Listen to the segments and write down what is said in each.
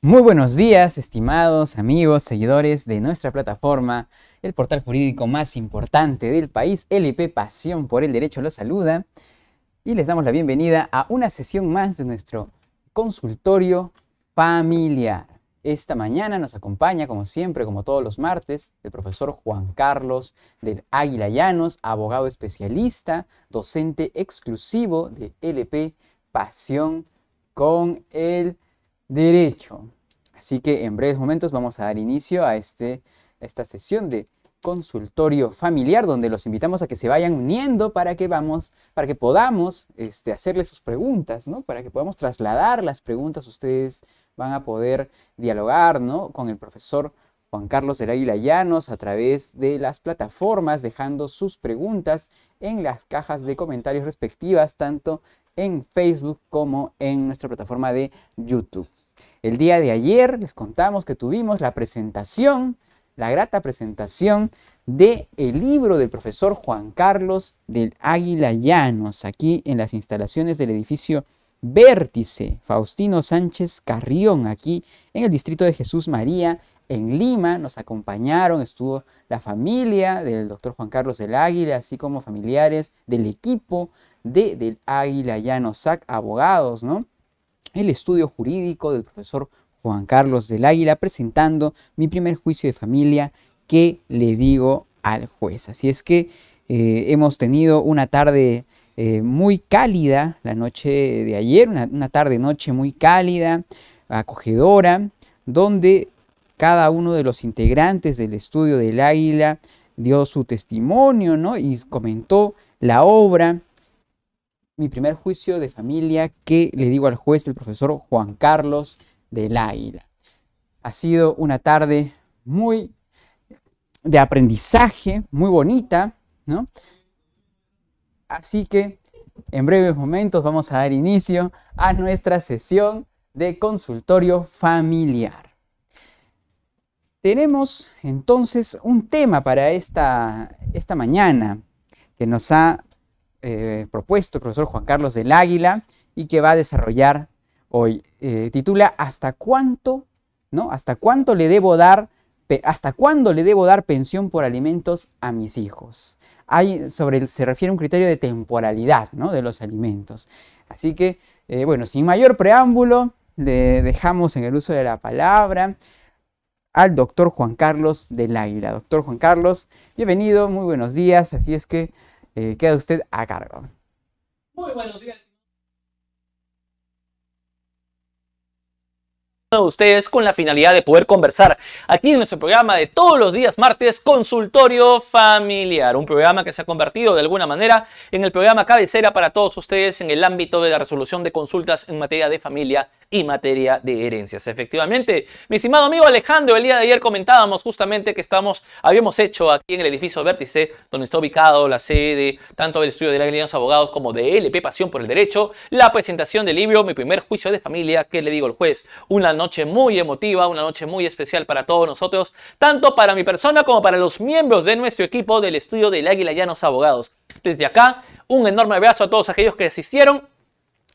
Muy buenos días, estimados amigos, seguidores de nuestra plataforma, el portal jurídico más importante del país, LP Pasión por el Derecho los saluda y les damos la bienvenida a una sesión más de nuestro consultorio familiar. Esta mañana nos acompaña, como siempre, como todos los martes, el profesor Juan Carlos del Águila Llanos, abogado especialista, docente exclusivo de LP Pasión con el derecho. Así que en breves momentos vamos a dar inicio a, este, esta sesión de consultorio familiar donde los invitamos a que se vayan uniendo para que vamos para que podamos este, hacerles sus preguntas para que podamos trasladar las preguntas ustedes van a poder dialogar con el profesor Juan Carlos del Águila Llanos a través de las plataformas dejando sus preguntas en las cajas de comentarios respectivas tanto en Facebook como en nuestra plataforma de YouTube el día de ayer les contamos que tuvimos la presentación, la grata presentación del libro del profesor Juan Carlos del Águila Llanos, aquí en las instalaciones del edificio Vértice, Faustino Sánchez Carrión, aquí en el distrito de Jesús María, en Lima. Nos acompañaron, estuvo la familia del doctor Juan Carlos del Águila, así como familiares del equipo de, del Águila Llanos, abogados, ¿no? el estudio jurídico del profesor Juan Carlos del Águila presentando mi primer juicio de familia que le digo al juez. Así es que eh, hemos tenido una tarde eh, muy cálida, la noche de ayer, una, tarde-noche muy cálida, acogedora, donde cada uno de los integrantes del estudio del Águila dio su testimonio ¿no? y comentó la obra mi primer juicio de familia que le digo al juez, el profesor Juan Carlos de Águila. Ha sido una tarde muy de aprendizaje, muy bonita, ¿no? Así que en breves momentos vamos a dar inicio a nuestra sesión de consultorio familiar. Tenemos entonces un tema para esta, esta mañana que nos ha eh, propuesto el profesor Juan Carlos del Águila y que va a desarrollar hoy. Eh, titula ¿Hasta cuánto? ¿No? ¿Hasta le debo dar? ¿Hasta cuándo le debo dar pensión por alimentos a mis hijos? Hay, sobre el, se refiere a un criterio de temporalidad ¿no? de los alimentos. Así que, eh, bueno, sin mayor preámbulo, le dejamos en el uso de la palabra al doctor Juan Carlos del Águila. Doctor Juan Carlos, bienvenido, muy buenos días. Así es que eh, queda usted a cargo. Muy buenos días. ustedes con la finalidad de poder conversar aquí en nuestro programa de todos los días martes, Consultorio Familiar, un programa que se ha convertido de alguna manera en el programa cabecera para todos ustedes en el ámbito de la resolución de consultas en materia de familia y materia de herencias. Efectivamente, mi estimado amigo Alejandro, el día de ayer comentábamos justamente que estamos, habíamos hecho aquí en el edificio Vértice, donde está ubicado la sede tanto del estudio de Águila Llanos Abogados como de LP Pasión por el Derecho, la presentación del libro Mi primer juicio de familia, que le digo al juez, una noche muy emotiva, una noche muy especial para todos nosotros, tanto para mi persona como para los miembros de nuestro equipo del estudio del Águila Llanos Abogados. Desde acá, un enorme abrazo a todos aquellos que asistieron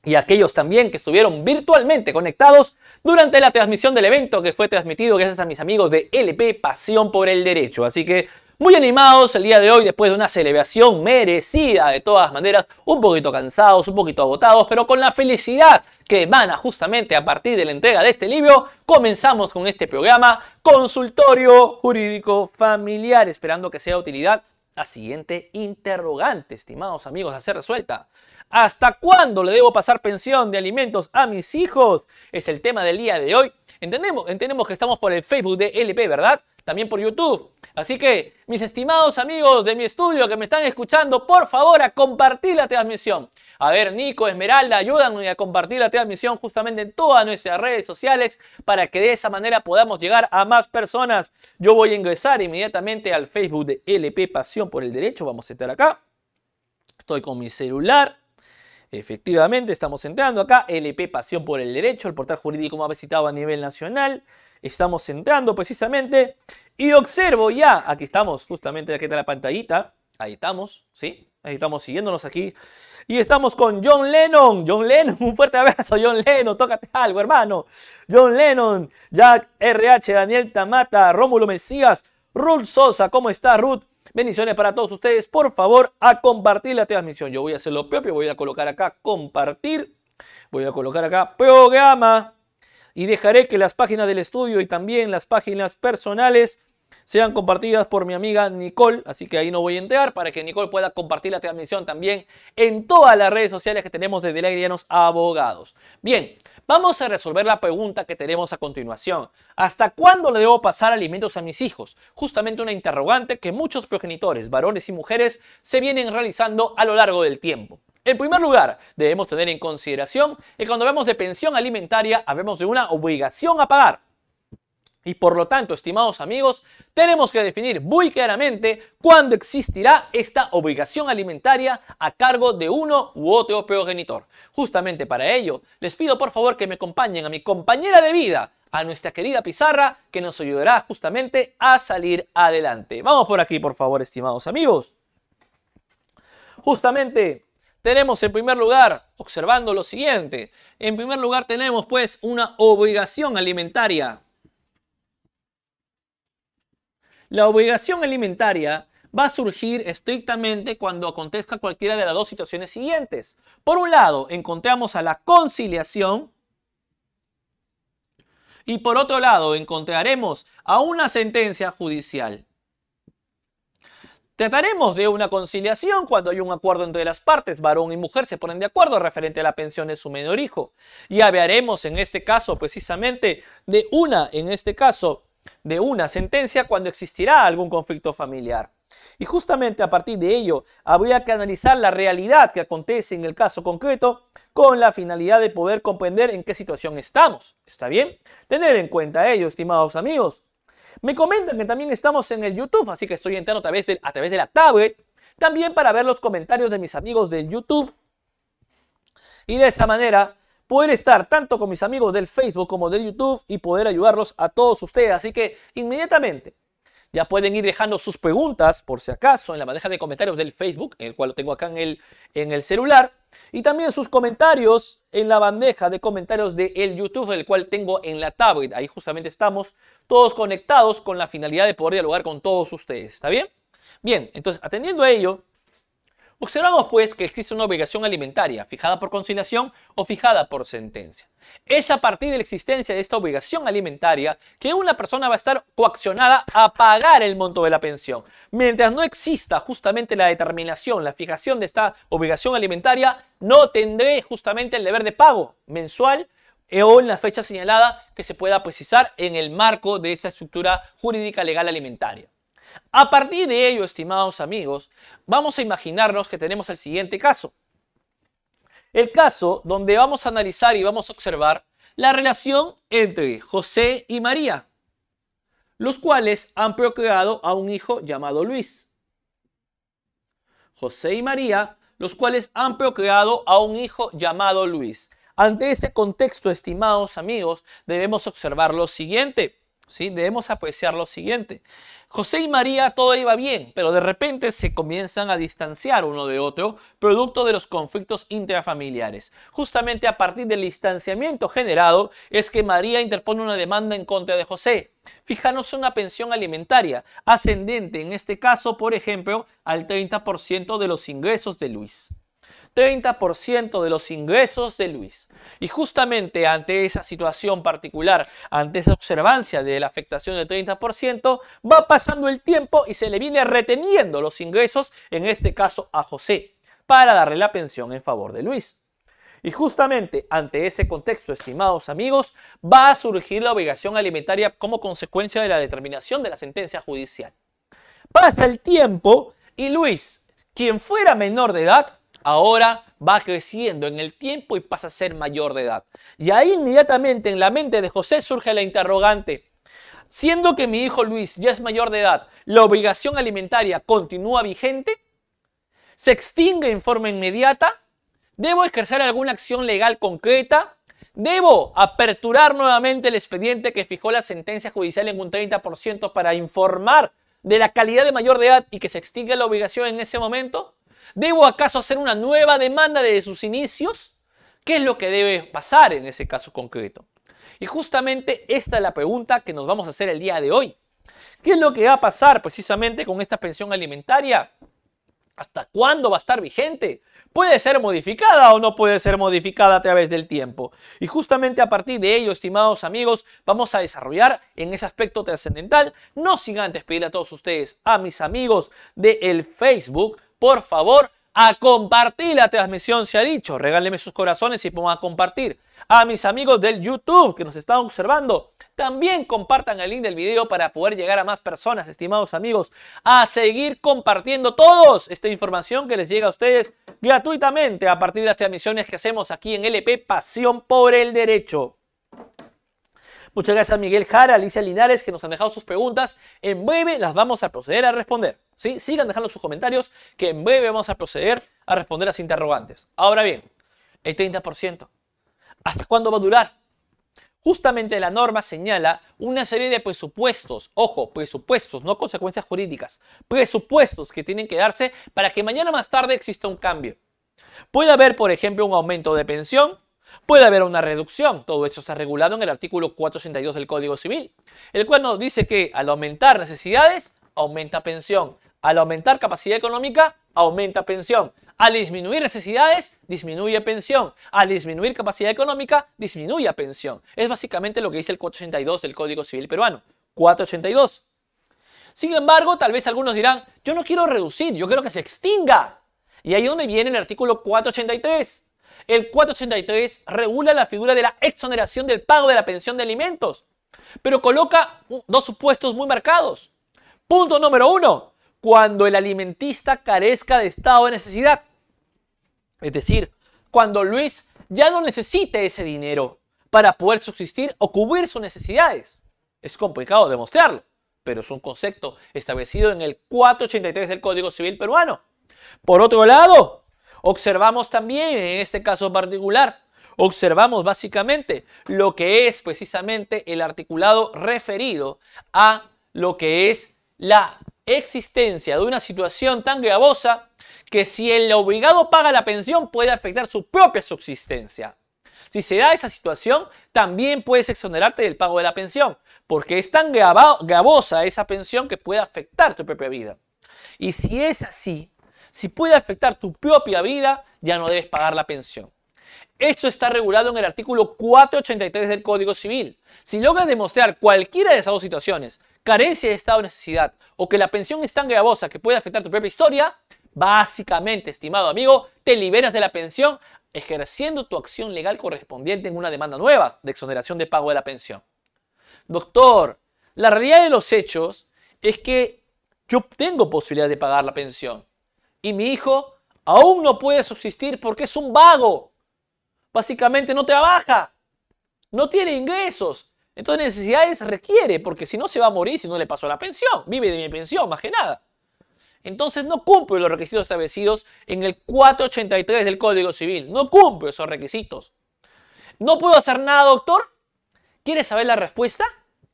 y aquellos también que estuvieron virtualmente conectados durante la transmisión del evento que fue transmitido gracias a mis amigos de LP Pasión por el Derecho. Así que muy animados el día de hoy después de una celebración merecida de todas maneras, un poquito cansados, un poquito agotados, pero con la felicidad que emana justamente a partir de la entrega de este libro, comenzamos con este programa Consultorio Jurídico Familiar, esperando que sea de utilidad la siguiente interrogante, estimados amigos, a ser resuelta. ¿Hasta cuándo le debo pasar pensión de alimentos a mis hijos? Es el tema del día de hoy. Entendemos, entendemos que estamos por el Facebook de LP, ¿verdad? También por YouTube. Así que, mis estimados amigos de mi estudio que me están escuchando, por favor, a compartir la transmisión. A ver, Nico, Esmeralda, ayúdanos a compartir la transmisión justamente en todas nuestras redes sociales para que de esa manera podamos llegar a más personas. Yo voy a ingresar inmediatamente al Facebook de LP Pasión por el Derecho. Vamos a estar acá. Estoy con mi celular. Efectivamente, estamos entrando acá. LP Pasión por el Derecho, el portal jurídico más visitado a nivel nacional. Estamos entrando precisamente. Y observo ya, aquí estamos, justamente aquí está la pantallita. Ahí estamos, ¿sí? Ahí estamos siguiéndonos aquí. Y estamos con John Lennon. John Lennon, un fuerte abrazo, John Lennon. Tócate algo, hermano. John Lennon, Jack RH, Daniel Tamata, Rómulo Mesías, Ruth Sosa. ¿Cómo está, Ruth? Bendiciones para todos ustedes. Por favor, a compartir la transmisión. Yo voy a hacer lo propio. Voy a colocar acá compartir. Voy a colocar acá programa. Y dejaré que las páginas del estudio y también las páginas personales sean compartidas por mi amiga Nicole, así que ahí no voy a entrar, para que Nicole pueda compartir la transmisión también en todas las redes sociales que tenemos desde los Abogados. Bien, Vamos a resolver la pregunta que tenemos a continuación. ¿Hasta cuándo le debo pasar alimentos a mis hijos? Justamente una interrogante que muchos progenitores, varones y mujeres, se vienen realizando a lo largo del tiempo. En primer lugar, debemos tener en consideración que cuando hablamos de pensión alimentaria, hablamos de una obligación a pagar. Y por lo tanto, estimados amigos, tenemos que definir muy claramente cuándo existirá esta obligación alimentaria a cargo de uno u otro progenitor. Justamente para ello, les pido por favor que me acompañen a mi compañera de vida, a nuestra querida pizarra, que nos ayudará justamente a salir adelante. Vamos por aquí, por favor, estimados amigos. Justamente tenemos en primer lugar, observando lo siguiente, en primer lugar tenemos pues una obligación alimentaria la obligación alimentaria va a surgir estrictamente cuando acontezca cualquiera de las dos situaciones siguientes. Por un lado, encontramos a la conciliación y por otro lado, encontraremos a una sentencia judicial. Trataremos de una conciliación cuando hay un acuerdo entre las partes, varón y mujer se ponen de acuerdo referente a la pensión de su menor hijo. Y hablaremos en este caso precisamente de una, en este caso, de una sentencia cuando existirá algún conflicto familiar. Y justamente a partir de ello, habría que analizar la realidad que acontece en el caso concreto con la finalidad de poder comprender en qué situación estamos. ¿Está bien? Tener en cuenta ello, estimados amigos. Me comentan que también estamos en el YouTube, así que estoy entrando a través, de, a través de la tablet, también para ver los comentarios de mis amigos del YouTube. Y de esa manera poder estar tanto con mis amigos del Facebook como del YouTube y poder ayudarlos a todos ustedes. Así que inmediatamente ya pueden ir dejando sus preguntas, por si acaso, en la bandeja de comentarios del Facebook, el cual lo tengo acá en el, en el celular. Y también sus comentarios en la bandeja de comentarios del de YouTube, el cual tengo en la tablet. Ahí justamente estamos todos conectados con la finalidad de poder dialogar con todos ustedes. ¿Está bien? Bien, entonces, atendiendo a ello, Observamos pues que existe una obligación alimentaria fijada por conciliación o fijada por sentencia. Es a partir de la existencia de esta obligación alimentaria que una persona va a estar coaccionada a pagar el monto de la pensión. Mientras no exista justamente la determinación, la fijación de esta obligación alimentaria, no tendré justamente el deber de pago mensual eh, o en la fecha señalada que se pueda precisar en el marco de esa estructura jurídica legal alimentaria. A partir de ello, estimados amigos, vamos a imaginarnos que tenemos el siguiente caso. El caso donde vamos a analizar y vamos a observar la relación entre José y María, los cuales han procreado a un hijo llamado Luis. José y María, los cuales han procreado a un hijo llamado Luis. Ante ese contexto, estimados amigos, debemos observar lo siguiente, ¿sí? Debemos apreciar lo siguiente. José y María todo iba bien, pero de repente se comienzan a distanciar uno de otro, producto de los conflictos intrafamiliares. Justamente a partir del distanciamiento generado es que María interpone una demanda en contra de José. Fijarnos una pensión alimentaria, ascendente en este caso, por ejemplo, al 30% de los ingresos de Luis. 30% de los ingresos de Luis. Y justamente ante esa situación particular, ante esa observancia de la afectación del 30%, va pasando el tiempo y se le viene reteniendo los ingresos, en este caso a José, para darle la pensión en favor de Luis. Y justamente ante ese contexto, estimados amigos, va a surgir la obligación alimentaria como consecuencia de la determinación de la sentencia judicial. Pasa el tiempo y Luis, quien fuera menor de edad, ahora va creciendo en el tiempo y pasa a ser mayor de edad. Y ahí inmediatamente en la mente de José surge la interrogante. Siendo que mi hijo Luis ya es mayor de edad, ¿la obligación alimentaria continúa vigente? ¿Se extingue en forma inmediata? ¿Debo ejercer alguna acción legal concreta? ¿Debo aperturar nuevamente el expediente que fijó la sentencia judicial en un 30% para informar de la calidad de mayor de edad y que se extingue la obligación en ese momento? ¿Debo acaso hacer una nueva demanda desde sus inicios? ¿Qué es lo que debe pasar en ese caso concreto? Y justamente esta es la pregunta que nos vamos a hacer el día de hoy. ¿Qué es lo que va a pasar precisamente con esta pensión alimentaria? ¿Hasta cuándo va a estar vigente? ¿Puede ser modificada o no puede ser modificada a través del tiempo? Y justamente a partir de ello, estimados amigos, vamos a desarrollar en ese aspecto trascendental, no sin antes pedir a todos ustedes, a mis amigos de el Facebook, por favor, a compartir la transmisión, se ha dicho. Regálenme sus corazones y pongan a compartir. A mis amigos del YouTube que nos están observando, también compartan el link del video para poder llegar a más personas, estimados amigos, a seguir compartiendo todos esta información que les llega a ustedes gratuitamente a partir de las transmisiones que hacemos aquí en LP Pasión por el Derecho. Muchas gracias a Miguel Jara, Alicia Linares, que nos han dejado sus preguntas. En breve las vamos a proceder a responder. ¿sí? Sigan dejando sus comentarios, que en breve vamos a proceder a responder las interrogantes. Ahora bien, el 30%. ¿Hasta cuándo va a durar? Justamente la norma señala una serie de presupuestos, ojo, presupuestos, no consecuencias jurídicas, presupuestos que tienen que darse para que mañana más tarde exista un cambio. Puede haber, por ejemplo, un aumento de pensión, Puede haber una reducción, todo eso está regulado en el artículo 482 del Código Civil, el cual nos dice que al aumentar necesidades, aumenta pensión. Al aumentar capacidad económica, aumenta pensión. Al disminuir necesidades, disminuye pensión. Al disminuir capacidad económica, disminuye pensión. Es básicamente lo que dice el 482 del Código Civil peruano. 482. Sin embargo, tal vez algunos dirán, yo no quiero reducir, yo quiero que se extinga. Y ahí es donde viene el artículo 483. El 483 regula la figura de la exoneración del pago de la pensión de alimentos, pero coloca dos supuestos muy marcados. Punto número uno, cuando el alimentista carezca de estado de necesidad. Es decir, cuando Luis ya no necesite ese dinero para poder subsistir o cubrir sus necesidades. Es complicado demostrarlo, pero es un concepto establecido en el 483 del Código Civil peruano. Por otro lado, Observamos también, en este caso particular, observamos básicamente lo que es precisamente el articulado referido a lo que es la existencia de una situación tan gravosa que si el obligado paga la pensión puede afectar su propia subsistencia. Si se da esa situación, también puedes exonerarte del pago de la pensión, porque es tan gravosa esa pensión que puede afectar tu propia vida. Y si es así, si puede afectar tu propia vida, ya no debes pagar la pensión. Eso está regulado en el artículo 483 del Código Civil. Si logras demostrar cualquiera de esas dos situaciones, carencia de estado de necesidad o que la pensión es tan gravosa que puede afectar tu propia historia, básicamente, estimado amigo, te liberas de la pensión ejerciendo tu acción legal correspondiente en una demanda nueva de exoneración de pago de la pensión. Doctor, la realidad de los hechos es que yo tengo posibilidad de pagar la pensión y mi hijo aún no puede subsistir porque es un vago. Básicamente no trabaja, no tiene ingresos. Entonces necesidades requiere, porque si no se va a morir si no le pasó la pensión. Vive de mi pensión, más que nada. Entonces no cumple los requisitos establecidos en el 483 del Código Civil. No cumple esos requisitos. ¿No puedo hacer nada, doctor? ¿Quieres saber la respuesta?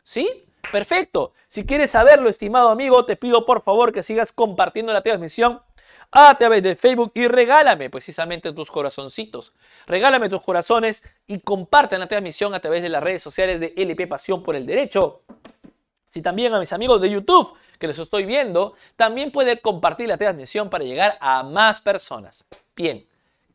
¿Sí? Perfecto. Si quieres saberlo, estimado amigo, te pido por favor que sigas compartiendo la transmisión a través de Facebook y regálame precisamente tus corazoncitos. Regálame tus corazones y compartan la transmisión a través de las redes sociales de LP Pasión por el Derecho. Si también a mis amigos de YouTube que les estoy viendo, también pueden compartir la transmisión para llegar a más personas. Bien,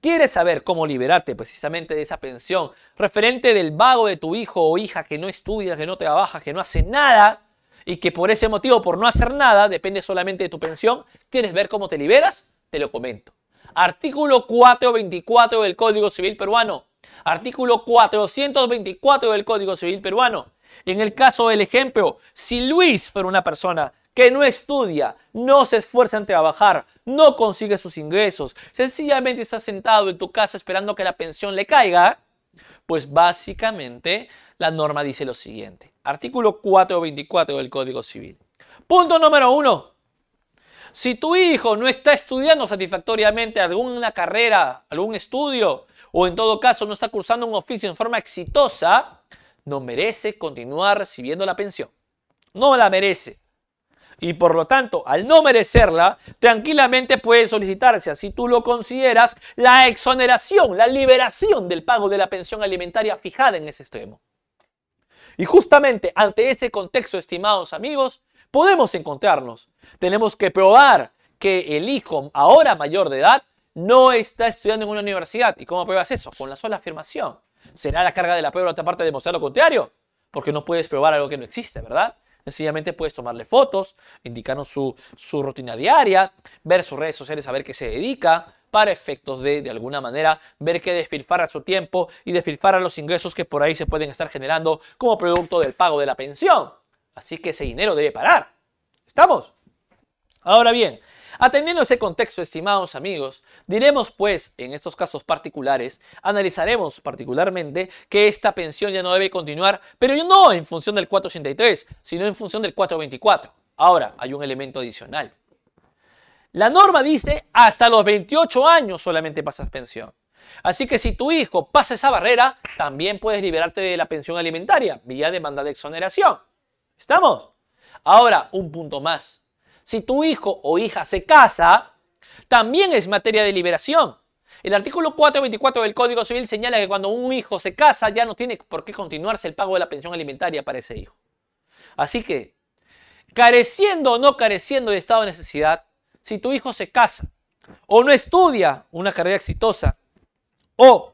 ¿Quieres saber cómo liberarte precisamente de esa pensión referente del vago de tu hijo o hija que no estudia, que no trabaja, que no hace nada? y que por ese motivo, por no hacer nada, depende solamente de tu pensión, ¿quieres ver cómo te liberas? Te lo comento. Artículo 424 del Código Civil Peruano. Artículo 424 del Código Civil Peruano. En el caso del ejemplo, si Luis fuera una persona que no estudia, no se esfuerza en trabajar, no consigue sus ingresos, sencillamente está sentado en tu casa esperando que la pensión le caiga, pues básicamente la norma dice lo siguiente. Artículo 424 del Código Civil. Punto número uno. Si tu hijo no está estudiando satisfactoriamente alguna carrera, algún estudio, o en todo caso no está cursando un oficio en forma exitosa, no merece continuar recibiendo la pensión. No la merece. Y por lo tanto, al no merecerla, tranquilamente puede solicitarse, así tú lo consideras, la exoneración, la liberación del pago de la pensión alimentaria fijada en ese extremo. Y justamente ante ese contexto, estimados amigos, podemos encontrarnos. Tenemos que probar que el hijo ahora mayor de edad no está estudiando en una universidad. ¿Y cómo pruebas eso? Con la sola afirmación. ¿Será la carga de la prueba otra parte de demostrar lo contrario? Porque no puedes probar algo que no existe, ¿verdad? Sencillamente puedes tomarle fotos, indicarnos su, su rutina diaria, ver sus redes sociales, saber qué se dedica, para efectos de, de alguna manera, ver que despilfarra su tiempo y despilfarra los ingresos que por ahí se pueden estar generando como producto del pago de la pensión. Así que ese dinero debe parar. ¿Estamos? Ahora bien, Atendiendo ese contexto, estimados amigos, diremos pues, en estos casos particulares, analizaremos particularmente que esta pensión ya no debe continuar, pero no en función del 483, sino en función del 424. Ahora, hay un elemento adicional. La norma dice hasta los 28 años solamente pasas pensión. Así que si tu hijo pasa esa barrera, también puedes liberarte de la pensión alimentaria vía demanda de exoneración. ¿Estamos? Ahora, un punto más. Si tu hijo o hija se casa, también es materia de liberación. El artículo 424 del Código Civil señala que cuando un hijo se casa ya no tiene por qué continuarse el pago de la pensión alimentaria para ese hijo. Así que, careciendo o no careciendo de estado de necesidad, si tu hijo se casa o no estudia una carrera exitosa o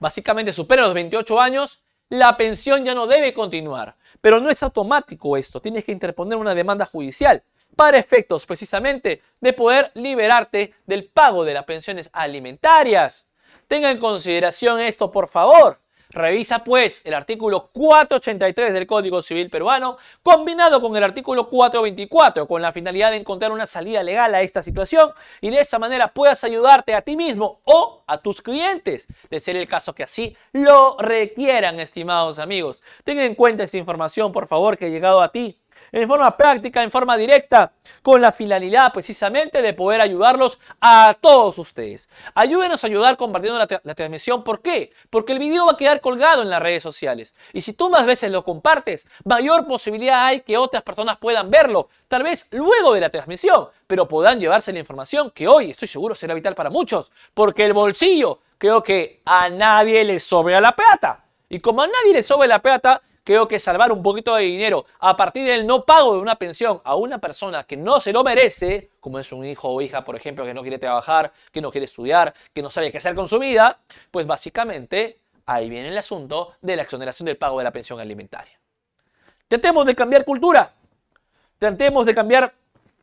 básicamente supera los 28 años, la pensión ya no debe continuar. Pero no es automático esto, tienes que interponer una demanda judicial para efectos precisamente de poder liberarte del pago de las pensiones alimentarias. Tenga en consideración esto, por favor. Revisa pues el artículo 483 del Código Civil peruano, combinado con el artículo 424, con la finalidad de encontrar una salida legal a esta situación y de esa manera puedas ayudarte a ti mismo o a tus clientes, de ser el caso que así lo requieran, estimados amigos. Ten en cuenta esta información, por favor, que ha llegado a ti en forma práctica, en forma directa, con la finalidad precisamente de poder ayudarlos a todos ustedes. Ayúdenos a ayudar compartiendo la, transmisión. ¿Por qué? Porque el video va a quedar colgado en las redes sociales. Y si tú más veces lo compartes, mayor posibilidad hay que otras personas puedan verlo, tal vez luego de la transmisión, pero puedan llevarse la información que hoy estoy seguro será vital para muchos, porque el bolsillo creo que a nadie le sobra la plata. Y como a nadie le sobra la plata, creo que salvar un poquito de dinero a partir del no pago de una pensión a una persona que no se lo merece, como es un hijo o hija, por ejemplo, que no quiere trabajar, que no quiere estudiar, que no sabe qué hacer con su vida, pues básicamente ahí viene el asunto de la exoneración del pago de la pensión alimentaria. Tratemos de cambiar cultura, tratemos de cambiar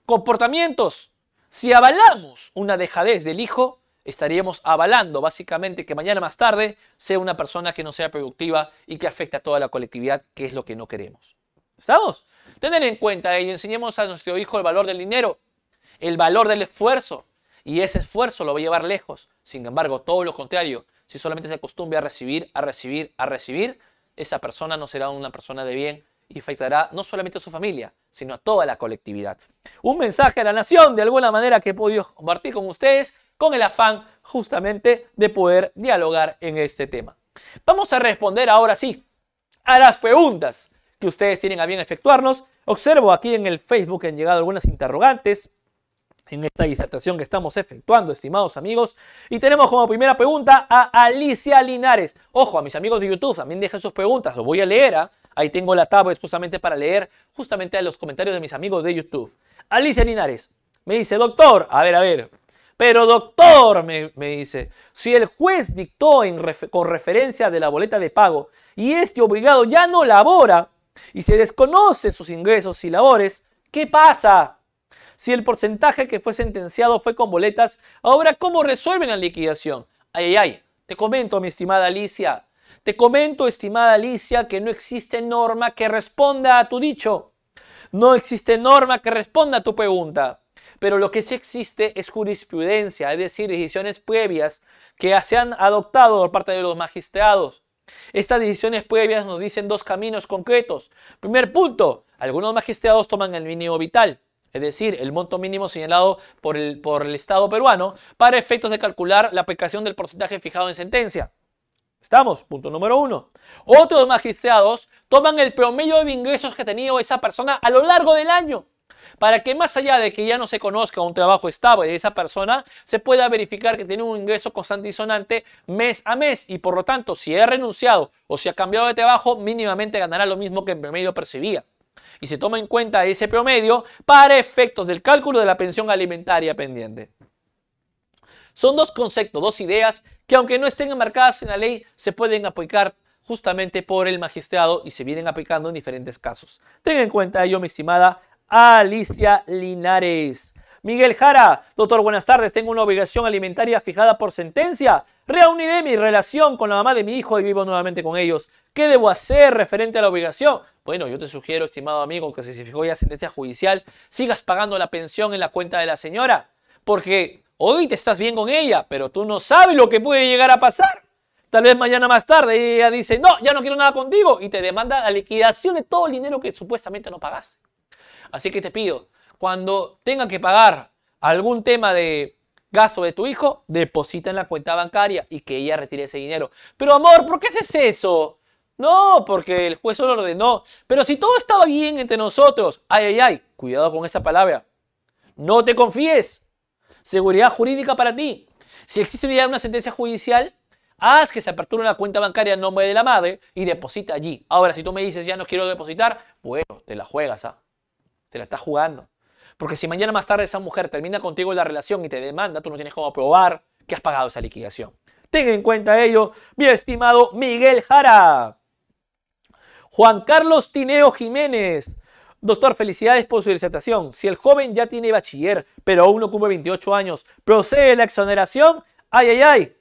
comportamientos. Si avalamos una dejadez del hijo, estaríamos avalando básicamente que mañana más tarde sea una persona que no sea productiva y que afecte a toda la colectividad, que es lo que no queremos. ¿Estamos? Tener en cuenta y enseñemos a nuestro hijo el valor del dinero, el valor del esfuerzo, y ese esfuerzo lo va a llevar lejos. Sin embargo, todo lo contrario, si solamente se acostumbra a recibir, a recibir, a recibir, esa persona no será una persona de bien y afectará no solamente a su familia, sino a toda la colectividad. Un mensaje a la nación, de alguna manera, que he podido compartir con ustedes con el afán justamente de poder dialogar en este tema. Vamos a responder ahora sí a las preguntas que ustedes tienen a bien efectuarnos. Observo aquí en el Facebook que han llegado algunas interrogantes en esta disertación que estamos efectuando, estimados amigos. Y tenemos como primera pregunta a Alicia Linares. Ojo, a mis amigos de YouTube, también dejen sus preguntas, Lo voy a leer. ¿ah? Ahí tengo la tabla justamente para leer justamente a los comentarios de mis amigos de YouTube. Alicia Linares me dice, doctor, a ver, a ver, pero doctor, me, dice, si el juez dictó en con referencia de la boleta de pago y este obligado ya no labora y se desconoce sus ingresos y labores, ¿qué pasa? Si el porcentaje que fue sentenciado fue con boletas, ahora ¿cómo resuelven la liquidación? Ay, ay, ay, te comento, mi estimada Alicia, te comento, estimada Alicia, que no existe norma que responda a tu dicho. No existe norma que responda a tu pregunta pero lo que sí existe es jurisprudencia, es decir, decisiones previas que se han adoptado por parte de los magistrados. Estas decisiones previas nos dicen dos caminos concretos. Primer punto, algunos magistrados toman el mínimo vital, es decir, el monto mínimo señalado por el, por el Estado peruano para efectos de calcular la aplicación del porcentaje fijado en sentencia. Estamos, punto número uno. Otros magistrados toman el promedio de ingresos que ha tenido esa persona a lo largo del año. Para que más allá de que ya no se conozca un trabajo estable de esa persona, se pueda verificar que tiene un ingreso constante y sonante mes a mes y por lo tanto, si ha renunciado o si ha cambiado de trabajo, mínimamente ganará lo mismo que en promedio percibía. Y se toma en cuenta ese promedio para efectos del cálculo de la pensión alimentaria pendiente. Son dos conceptos, dos ideas que aunque no estén enmarcadas en la ley, se pueden aplicar justamente por el magistrado y se vienen aplicando en diferentes casos. Ten en cuenta ello, mi estimada Alicia Linares. Miguel Jara, doctor, buenas tardes. Tengo una obligación alimentaria fijada por sentencia. Reuniré mi relación con la mamá de mi hijo y vivo nuevamente con ellos. ¿Qué debo hacer referente a la obligación? Bueno, yo te sugiero, estimado amigo, que si se fijó ya sentencia judicial, sigas pagando la pensión en la cuenta de la señora. Porque hoy te estás bien con ella, pero tú no sabes lo que puede llegar a pasar. Tal vez mañana más tarde ella dice, no, ya no quiero nada contigo y te demanda la liquidación de todo el dinero que supuestamente no pagaste. Así que te pido, cuando tenga que pagar algún tema de gasto de tu hijo, deposita en la cuenta bancaria y que ella retire ese dinero. Pero amor, ¿por qué haces eso? No, porque el juez lo ordenó. Pero si todo estaba bien entre nosotros, ay, ay, ay, cuidado con esa palabra. No te confíes. Seguridad jurídica para ti. Si existe ya una sentencia judicial, haz que se aperture una cuenta bancaria en nombre de la madre y deposita allí. Ahora, si tú me dices ya no quiero depositar, bueno, te la juegas, ¿ah? Te la estás jugando. Porque si mañana más tarde esa mujer termina contigo la relación y te demanda, tú no tienes cómo probar que has pagado esa liquidación. Ten en cuenta ello, mi estimado Miguel Jara. Juan Carlos Tineo Jiménez. Doctor, felicidades por su licitación. Si el joven ya tiene bachiller, pero aún no cumple 28 años, ¿procede la exoneración? Ay, ay, ay.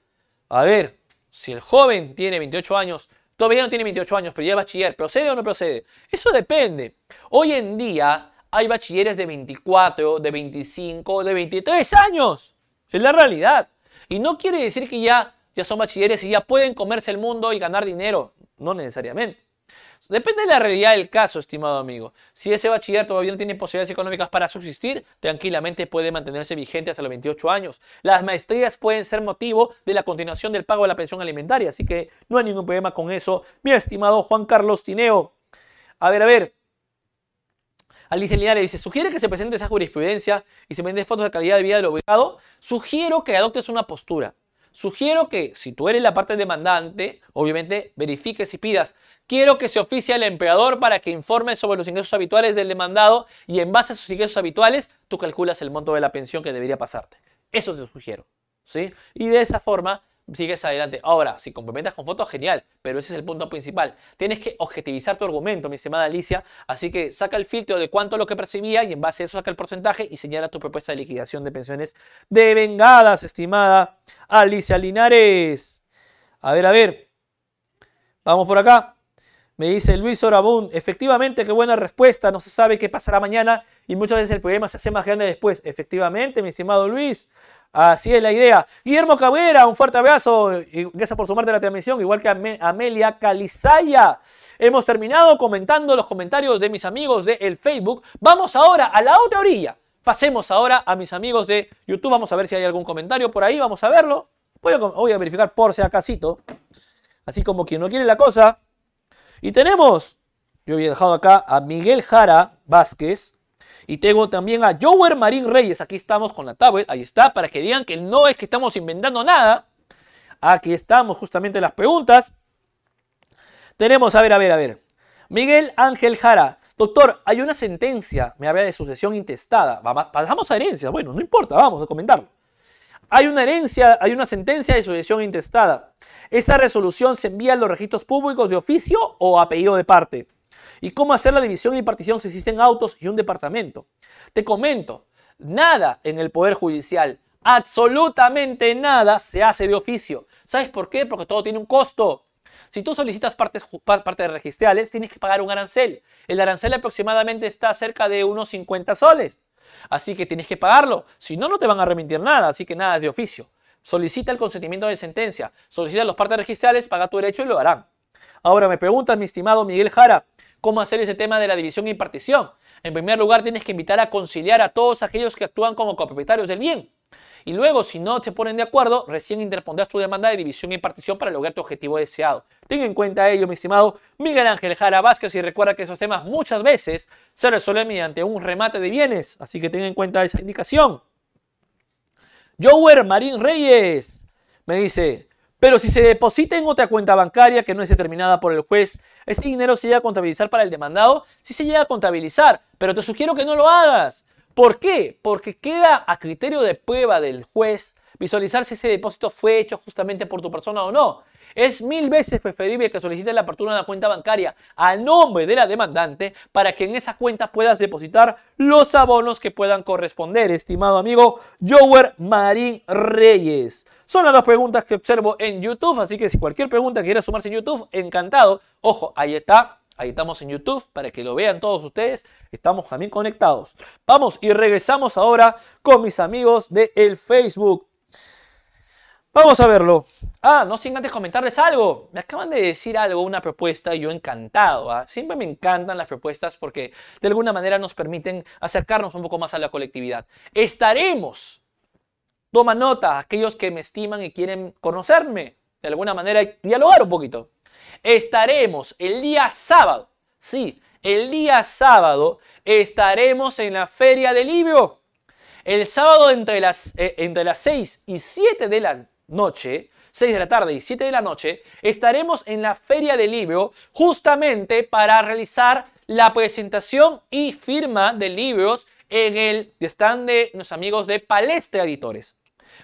A ver, si el joven tiene 28 años, todavía no tiene 28 años, pero ya es bachiller, ¿procede o no procede? Eso depende. Hoy en día, hay bachilleres de 24, de 25, de 23 años. Es la realidad. Y no quiere decir que ya, ya son bachilleres y ya pueden comerse el mundo y ganar dinero. No necesariamente. Depende de la realidad del caso, estimado amigo. Si ese bachiller todavía no tiene posibilidades económicas para subsistir, tranquilamente puede mantenerse vigente hasta los 28 años. Las maestrías pueden ser motivo de la continuación del pago de la pensión alimentaria, así que no hay ningún problema con eso, mi estimado Juan Carlos Tineo. A ver, a ver, licenciado le dice, sugiere que se presente esa jurisprudencia y se vende fotos de calidad de vida del obligado. Sugiero que adoptes una postura. Sugiero que, si tú eres la parte demandante, obviamente verifiques y pidas. Quiero que se oficie al empleador para que informe sobre los ingresos habituales del demandado y en base a sus ingresos habituales, tú calculas el monto de la pensión que debería pasarte. Eso te sugiero. ¿sí? Y de esa forma sigues adelante. Ahora, si complementas con fotos, genial, pero ese es el punto principal. Tienes que objetivizar tu argumento, mi estimada Alicia, así que saca el filtro de cuánto es lo que percibía y en base a eso saca el porcentaje y señala tu propuesta de liquidación de pensiones de vengadas, estimada Alicia Linares. A ver, a ver. Vamos por acá. Me dice Luis Orabún, efectivamente, qué buena respuesta, no se sabe qué pasará mañana y muchas veces el problema se hace más grande después. Efectivamente, mi estimado Luis, Así es la idea. Guillermo Cabrera, un fuerte abrazo. gracias por sumarte a la transmisión, igual que a Amelia Calizaya. Hemos terminado comentando los comentarios de mis amigos de el Facebook. Vamos ahora a la otra orilla. Pasemos ahora a mis amigos de YouTube. Vamos a ver si hay algún comentario por ahí. Vamos a verlo. Voy a, voy a verificar por si acasito. Así como quien no quiere la cosa. Y tenemos, yo había dejado acá a Miguel Jara Vázquez. Y tengo también a Jower Marín Reyes. Aquí estamos con la tablet. Ahí está. Para que digan que no es que estamos inventando nada. Aquí estamos justamente las preguntas. Tenemos, a ver, a ver, a ver. Miguel Ángel Jara. Doctor, hay una sentencia, me habla de sucesión intestada. Pasamos a herencia, bueno, no importa, vamos a comentarlo. Hay una herencia, hay una sentencia de sucesión intestada. Esa resolución se envía a los registros públicos de oficio o a pedido de parte y cómo hacer la división y partición si existen autos y un departamento. Te comento, nada en el Poder Judicial, absolutamente nada se hace de oficio. ¿Sabes por qué? Porque todo tiene un costo. Si tú solicitas partes, partes registrales, tienes que pagar un arancel. El arancel aproximadamente está cerca de unos 50 soles. Así que tienes que pagarlo. Si no, no te van a remitir nada. Así que nada es de oficio. Solicita el consentimiento de sentencia. Solicita los partes registrales, paga tu derecho y lo harán. Ahora me preguntas, mi estimado Miguel Jara, cómo hacer ese tema de la división y partición. En primer lugar, tienes que invitar a conciliar a todos aquellos que actúan como copropietarios del bien. Y luego, si no se ponen de acuerdo, recién interpondrás tu demanda de división y partición para lograr tu objetivo deseado. Ten en cuenta ello, mi estimado Miguel Ángel Jara Vázquez, y recuerda que esos temas muchas veces se resuelven mediante un remate de bienes, así que ten en cuenta esa indicación. Jower Marín Reyes me dice, pero si se deposita en otra cuenta bancaria que no es determinada por el juez, ese dinero se llega a contabilizar para el demandado, sí se llega a contabilizar, pero te sugiero que no lo hagas. ¿Por qué? Porque queda a criterio de prueba del juez visualizar si ese depósito fue hecho justamente por tu persona o no es mil veces preferible que solicites la apertura de una cuenta bancaria a nombre de la demandante para que en esa cuenta puedas depositar los abonos que puedan corresponder, estimado amigo Jower Marín Reyes. Son las dos preguntas que observo en YouTube, así que si cualquier pregunta quieras sumarse en YouTube, encantado. Ojo, ahí está Ahí estamos en YouTube para que lo vean todos ustedes. Estamos también conectados. Vamos y regresamos ahora con mis amigos de el Facebook. Vamos a verlo. Ah, no sin antes comentarles algo. Me acaban de decir algo, una propuesta, y yo encantado. ¿ah? Siempre me encantan las propuestas porque de alguna manera nos permiten acercarnos un poco más a la colectividad. Estaremos. Toma nota, aquellos que me estiman y quieren conocerme, de alguna manera dialogar un poquito. Estaremos el día sábado, sí, el día sábado estaremos en la Feria del Libro. El sábado entre las, eh, entre las 6 y 7 de la noche, 6 de la tarde y 7 de la noche, estaremos en la Feria del Libro justamente para realizar la presentación y firma de libros en el stand de los amigos de Palestra Editores.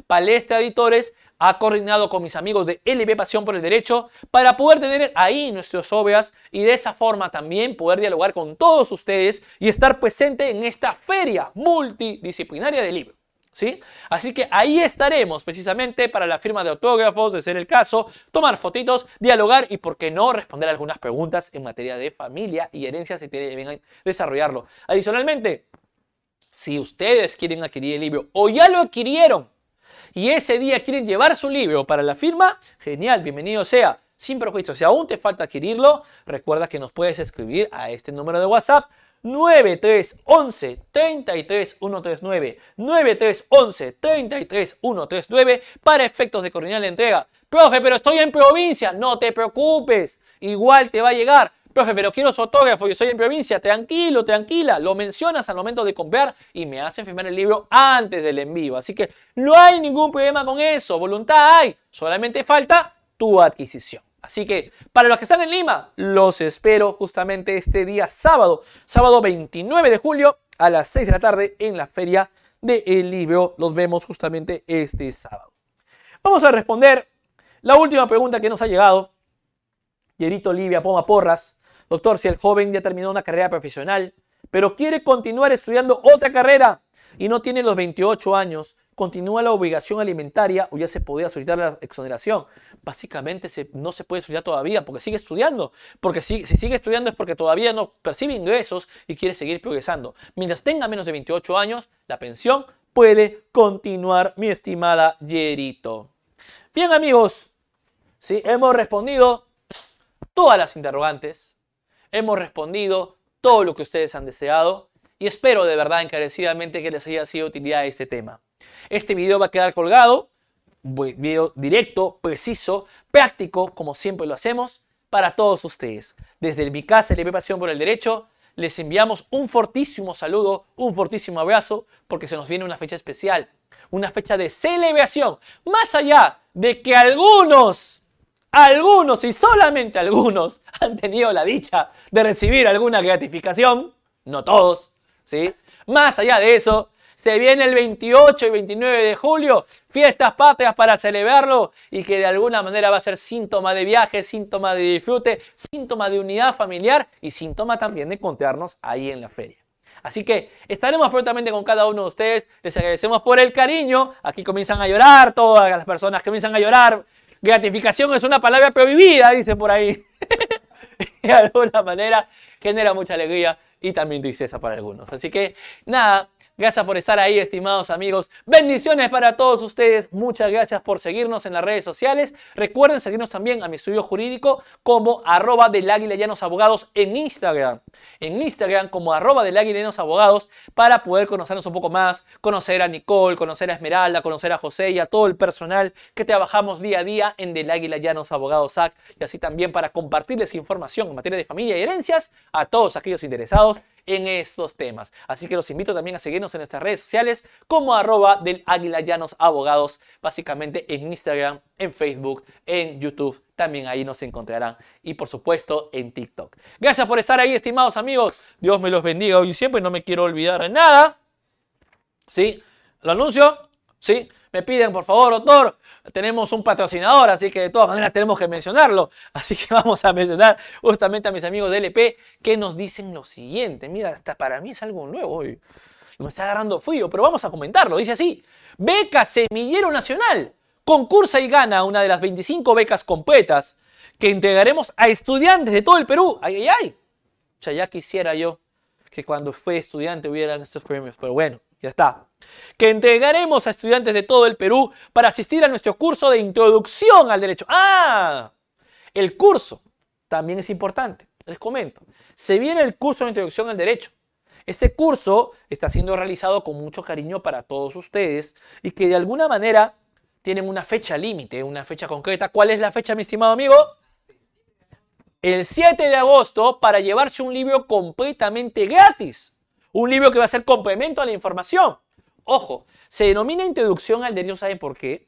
Palestra Editores ha coordinado con mis amigos de LB Pasión por el Derecho para poder tener ahí nuestros obras y de esa forma también poder dialogar con todos ustedes y estar presente en esta feria multidisciplinaria de libros. Así que ahí estaremos precisamente para la firma de autógrafos, de ser el caso, tomar fotitos, dialogar y, por qué no, responder algunas preguntas en materia de familia y herencia si quieren desarrollarlo. Adicionalmente, si ustedes quieren adquirir el libro o ya lo adquirieron y ese día quieren llevar su libro para la firma, genial, bienvenido sea. Sin perjuicio, si aún te falta adquirirlo, recuerda que nos puedes escribir a este número de WhatsApp 9311 33139 9311 33139 para efectos de coordinar la entrega. Profe, pero estoy en provincia, no te preocupes, igual te va a llegar. Profe, pero quiero su autógrafo y estoy en provincia, tranquilo, tranquila, lo mencionas al momento de comprar y me hacen firmar el libro antes del envío. Así que no hay ningún problema con eso, voluntad hay, solamente falta tu adquisición. Así que para los que están en Lima, los espero justamente este día sábado, sábado 29 de julio a las 6 de la tarde en la feria de El Libro. Los vemos justamente este sábado. Vamos a responder la última pregunta que nos ha llegado. Yerito Olivia Poma Porras. Doctor, si el joven ya terminó una carrera profesional, pero quiere continuar estudiando otra carrera y no tiene los 28 años, continúa la obligación alimentaria o ya se podía solicitar la exoneración. Básicamente no se puede solicitar todavía porque sigue estudiando. Porque si, sigue estudiando es porque todavía no percibe ingresos y quiere seguir progresando. Mientras tenga menos de 28 años, la pensión puede continuar, mi estimada Yerito. Bien amigos, ¿sí? hemos respondido todas las interrogantes. Hemos respondido todo lo que ustedes han deseado y espero de verdad encarecidamente que les haya sido utilidad este tema. Este video va a quedar colgado, un video directo, preciso, práctico, como siempre lo hacemos, para todos ustedes. Desde el Vicase de Pasión por el Derecho, les enviamos un fortísimo saludo, un fortísimo abrazo, porque se nos viene una fecha especial, una fecha de celebración, más allá de que algunos, algunos y solamente algunos han tenido la dicha de recibir alguna gratificación, no todos, ¿sí? Más allá de eso, se viene el 28 y 29 de julio, fiestas patrias para celebrarlo y que de alguna manera va a ser síntoma de viaje, síntoma de disfrute, síntoma de unidad familiar y síntoma también de encontrarnos ahí en la feria. Así que estaremos prontamente con cada uno de ustedes. Les agradecemos por el cariño. Aquí comienzan a llorar todas las personas que comienzan a llorar. Gratificación es una palabra prohibida, dice por ahí. de alguna manera genera mucha alegría y también tristeza para algunos. Así que nada, Gracias por estar ahí, estimados amigos. Bendiciones para todos ustedes. Muchas gracias por seguirnos en las redes sociales. Recuerden seguirnos también a mi estudio jurídico como arroba del águila llanos abogados en Instagram. En Instagram como arroba del águila llanos abogados para poder conocernos un poco más, conocer a Nicole, conocer a Esmeralda, conocer a José y a todo el personal que trabajamos día a día en del águila llanos abogados SAC y así también para compartirles información en materia de familia y herencias a todos aquellos interesados en estos temas. Así que los invito también a seguirnos en nuestras redes sociales como arroba del Águila Abogados, básicamente en Instagram, en Facebook, en YouTube, también ahí nos encontrarán y por supuesto en TikTok. Gracias por estar ahí, estimados amigos. Dios me los bendiga hoy y siempre, no me quiero olvidar de nada. ¿Sí? ¿Lo anuncio? ¿Sí? me piden, por favor, doctor, tenemos un patrocinador, así que de todas maneras tenemos que mencionarlo. Así que vamos a mencionar justamente a mis amigos de LP que nos dicen lo siguiente. Mira, hasta para mí es algo nuevo Me está agarrando frío, pero vamos a comentarlo. Dice así, beca Semillero Nacional. Concursa y gana una de las 25 becas completas que entregaremos a estudiantes de todo el Perú. Ay, ay, ay. O sea, ya quisiera yo que cuando fue estudiante hubieran estos premios. Pero bueno, ya está que entregaremos a estudiantes de todo el Perú para asistir a nuestro curso de introducción al derecho. ¡Ah! El curso también es importante. Les comento. Se viene el curso de introducción al derecho. Este curso está siendo realizado con mucho cariño para todos ustedes y que de alguna manera tienen una fecha límite, una fecha concreta. ¿Cuál es la fecha, mi estimado amigo? El 7 de agosto para llevarse un libro completamente gratis. Un libro que va a ser complemento a la información Ojo, se denomina introducción al derecho, ¿saben por qué?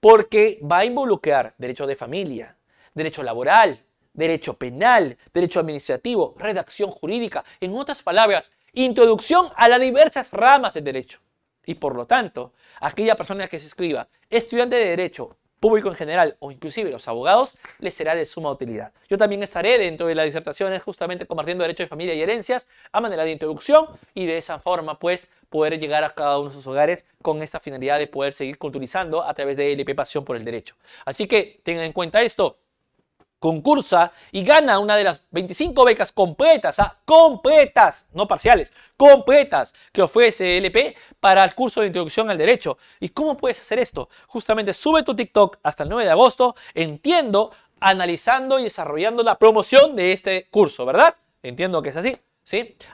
Porque va a involucrar derecho de familia, derecho laboral, derecho penal, derecho administrativo, redacción jurídica. En otras palabras, introducción a las diversas ramas del derecho. Y por lo tanto, aquella persona que se escriba estudiante de derecho público en general o inclusive los abogados, les será de suma utilidad. Yo también estaré dentro de las disertaciones justamente compartiendo derecho de familia y herencias a manera de introducción y de esa forma pues poder llegar a cada uno de sus hogares con esa finalidad de poder seguir culturizando a través de LP Pasión por el Derecho. Así que tengan en cuenta esto. Concursa y gana una de las 25 becas completas, a ah, completas, no parciales, completas que ofrece LP para el curso de introducción al derecho. ¿Y cómo puedes hacer esto? Justamente sube tu TikTok hasta el 9 de agosto, entiendo, analizando y desarrollando la promoción de este curso, ¿verdad? Entiendo que es así.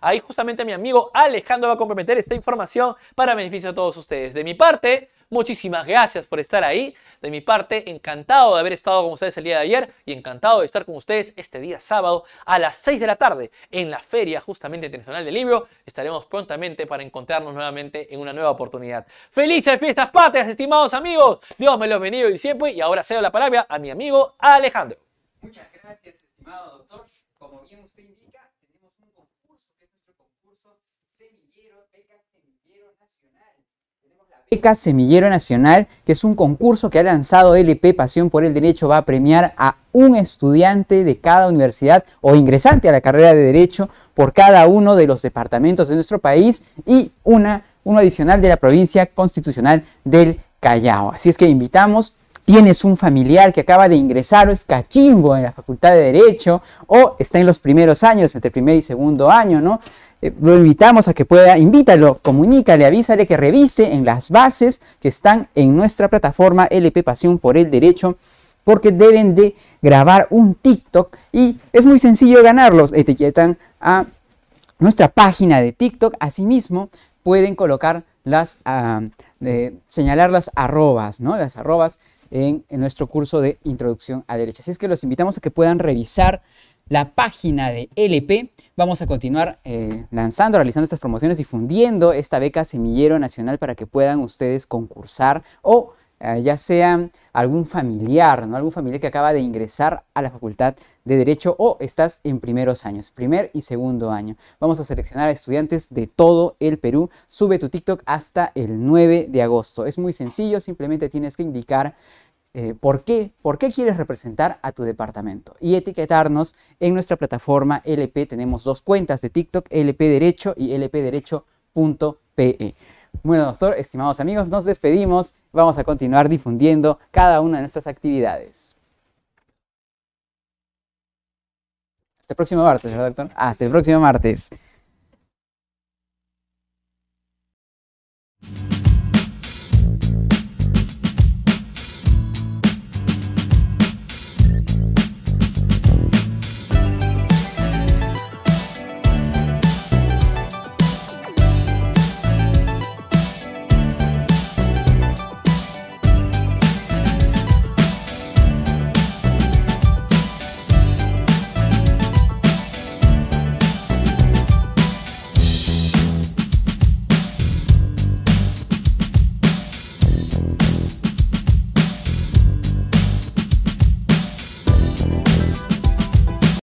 Ahí justamente mi amigo Alejandro va a comprometer esta información para beneficio de todos ustedes. De mi parte, muchísimas gracias por estar ahí. De mi parte, encantado de haber estado con ustedes el día de ayer y encantado de estar con ustedes este día sábado a las 6 de la tarde en la Feria justamente Internacional del Libro. Estaremos prontamente para encontrarnos nuevamente en una nueva oportunidad. ¡Felices fiestas patrias, estimados amigos! Dios me los bendiga y siempre. Y ahora cedo la palabra a mi amigo Alejandro. Muchas gracias, estimado doctor. Como bien usted indica, Beca Semillero Nacional, que es un concurso que ha lanzado LP Pasión por el Derecho, va a premiar a un estudiante de cada universidad o ingresante a la carrera de Derecho por cada uno de los departamentos de nuestro país y una, uno adicional de la provincia constitucional del Callao. Así es que invitamos tienes un familiar que acaba de ingresar o es cachimbo en la Facultad de Derecho o está en los primeros años, entre primer y segundo año, ¿no? Eh, lo invitamos a que pueda, invítalo, comunícale, avísale que revise en las bases que están en nuestra plataforma LP Pasión por el Derecho, porque deben de grabar un TikTok y es muy sencillo ganarlos. Etiquetan a nuestra página de TikTok, asimismo pueden colocar las, ah, eh, señalar las arrobas, ¿no? Las arrobas en, en, nuestro curso de introducción a derecho. Así es que los invitamos a que puedan revisar la página de LP. Vamos a continuar eh, lanzando, realizando estas promociones, difundiendo esta beca Semillero Nacional para que puedan ustedes concursar o eh, ya sea algún familiar, ¿no? algún familiar que acaba de ingresar a la Facultad de Derecho o estás en primeros años, primer y segundo año. Vamos a seleccionar a estudiantes de todo el Perú. Sube tu TikTok hasta el 9 de agosto. Es muy sencillo, simplemente tienes que indicar eh, por qué, por qué quieres representar a tu departamento y etiquetarnos en nuestra plataforma LP. Tenemos dos cuentas de TikTok, LP Derecho y lpderecho.pe. Bueno, doctor, estimados amigos, nos despedimos. Vamos a continuar difundiendo cada una de nuestras actividades. Hasta el próximo martes, ¿verdad, doctor? Hasta el próximo martes.